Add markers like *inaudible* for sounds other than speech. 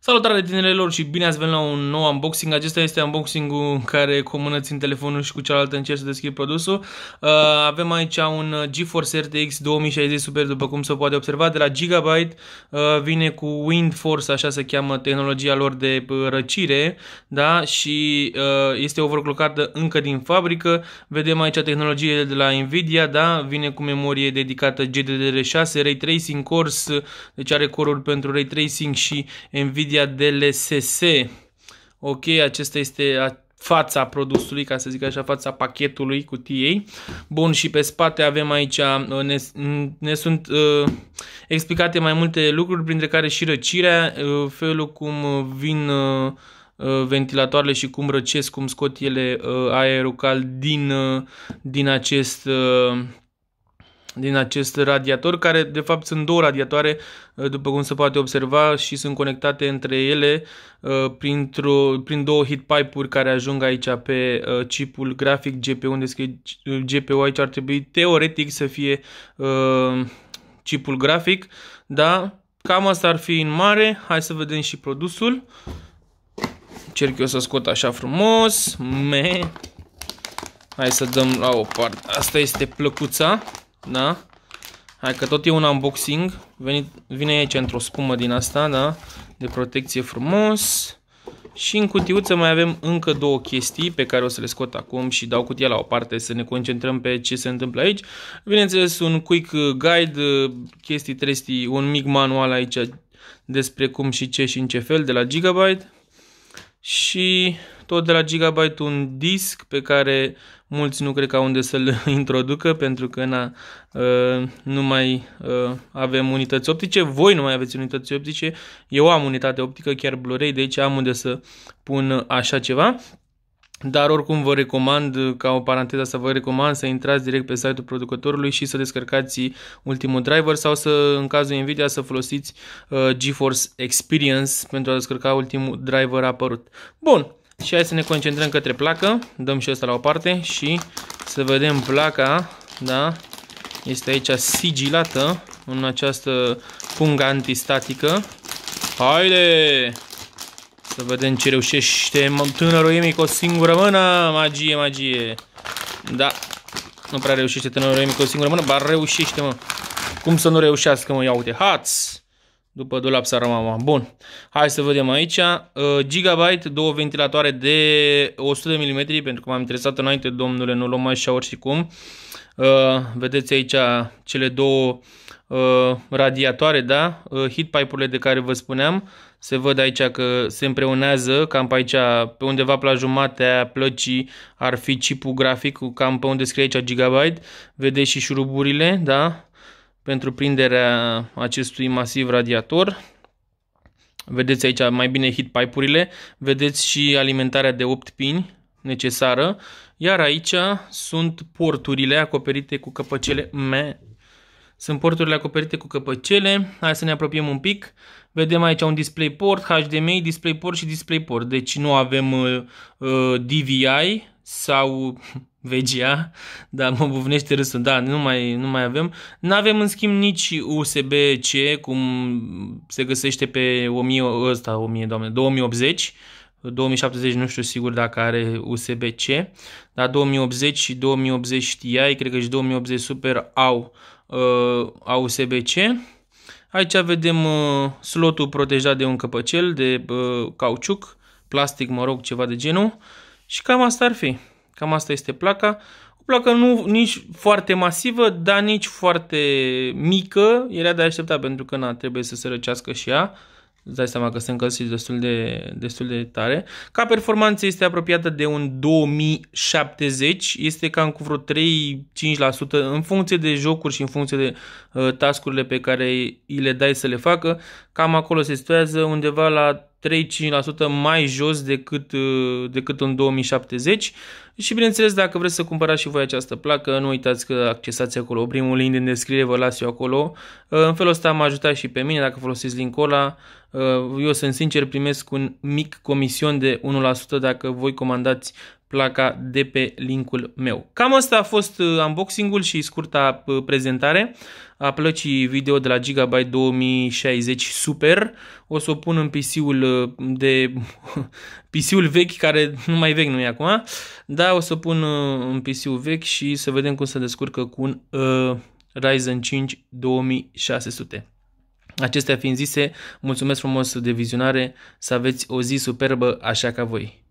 Salutare tinerilor și bine ați venit la un nou unboxing. Acesta este unboxing-ul în care cu o mână țin telefonul și cu cealaltă încerc să deschid produsul. Uh, avem aici un GeForce RTX 2060 Super, după cum se poate observa, de la Gigabyte. Uh, vine cu WindForce, așa se cheamă tehnologia lor de uh, răcire, da? și este overclockată încă din fabrică. Vedem aici tehnologie de la Nvidia, da? vine cu memorie dedicată GDDR6, Ray Tracing Cores, deci are coruri pentru Ray Tracing și Nvidia Nvidia DLSS. Ok, acesta este fața produsului, ca să zic așa, fața pachetului cutiei. Bun, și pe spate avem aici, uh, ne, ne sunt uh, explicate mai multe lucruri, printre care și răcirea, uh, felul cum vin uh, uh ventilatoarele și cum răcesc, cum scot ele uh, aerul cald din, din acest din acest radiator, care de fapt sunt două radiatoare, uh, după cum se poate observa, și sunt conectate între ele uh, printr-o, prin două heat uri care ajung aici pe uh, chipul grafic GPU, unde scrie GPU aici ar trebui teoretic să fie chipul grafic, da? Cam asta ar fi în mare, hai să vedem și produsul. Cerc eu să scot așa frumos, me. Hai să dăm la o parte, asta este plăcuța da? Hai că tot e un unboxing. Venit, vine aici într-o spumă din asta, da? De protecție frumos. Și în cutiuță mai avem încă două chestii pe care o să le scot acum și dau cutia la o parte să ne concentrăm pe ce se întâmplă aici. Bineînțeles, un quick guide, chestii trestii, un mic manual aici despre cum și ce și în ce fel de la Gigabyte și tot de la Gigabyte un disc pe care mulți nu cred că au unde să-l *laughs* introducă pentru că na, ă, nu mai ă, avem unități optice, voi nu mai aveți unități optice, eu am unitate optică, chiar Blu-ray, deci am unde să pun așa ceva. Dar oricum vă recomand, ca o paranteză să vă recomand să intrați direct pe site-ul producătorului și să descărcați ultimul driver sau să, în cazul Nvidia, să folosiți uh, GeForce Experience pentru a descărca ultimul driver apărut. Bun, și hai să ne concentrăm către placă, dăm și asta la o parte și să vedem placa, da, este aici sigilată în această pungă antistatică. Haide! Să vedem ce reușește tânărul Emi cu o singură mână. Magie, magie. Da. Nu prea reușește tânărul Emi cu o singură mână, dar reușește, mă. Cum să nu reușească, mă? Ia uite. Hați! După dulap s-a mama. Bun. Hai să vedem aici. Uh, gigabyte, două ventilatoare de 100 mm, pentru că m-am interesat înainte, domnule, nu luăm mai așa oricum. Uh, vedeți aici cele două uh, radiatoare, da? Heat pipe-urile de care vă spuneam. Se văd aici că se împreunează, cam pe aici, pe undeva pe la jumatea plăcii ar fi chipul grafic, cam pe unde scrie aici Gigabyte. Vedeți și șuruburile, da? pentru prinderea acestui masiv radiator. Vedeți aici mai bine heat pipe-urile, vedeți și alimentarea de 8 pini necesară, iar aici sunt porturile acoperite cu căpăcele me. Sunt porturile acoperite cu căpăcele, hai să ne apropiem un pic. Vedem aici un Display Port HDMI, Display port și Port. deci nu avem uh, uh DVI sau VGA, dar mă buvnește râsul, da, nu mai, nu mai avem. Nu avem în schimb nici USB-C, cum se găsește pe 1000, ăsta, 1000, doamne, 2080, 2070 nu știu sigur dacă are USB-C, dar 2080 și 2080 Ti, cred că și 2080 Super au, uh, au USB-C. Aici vedem uh, slotul protejat de un căpăcel de uh, cauciuc, plastic, mă rog, ceva de genul. Și cam asta ar fi. Cam asta este placa. O placă nu nici foarte masivă, dar nici foarte mică. Era de așteptat pentru că na, trebuie să se răcească și ea. Îți dai seama că se încălzește destul de, destul de tare. Ca performanță este apropiată de un 2070. Este cam cu vreo 3-5% în funcție de jocuri și în funcție de uh, tascurile pe care îi le dai să le facă. Cam acolo se situează undeva la 3-5% mai jos decât, uh, decât un 2070. Și bineînțeles, dacă vreți să cumpărați și voi această placă, nu uitați că accesați acolo primul link din descriere, vă las eu acolo. Uh, în felul ăsta m-a ajutat și pe mine, dacă folosiți linkul ăla, uh, eu sunt sincer, primesc un mic comision de 1% dacă voi comandați placa de pe linkul meu. Cam asta a fost uh, unboxing-ul și scurta prezentare a plăcii video de la Gigabyte 2060 Super. O să o pun în PC-ul de *laughs* PC-ul vechi care nu mai vechi nu e acum, dar da, aia o să pun uh, un PC vechi și să vedem cum se descurcă cu un uh, Ryzen 5 2600. Acestea fiind zise, mulțumesc frumos de vizionare, să aveți o zi superbă așa ca voi.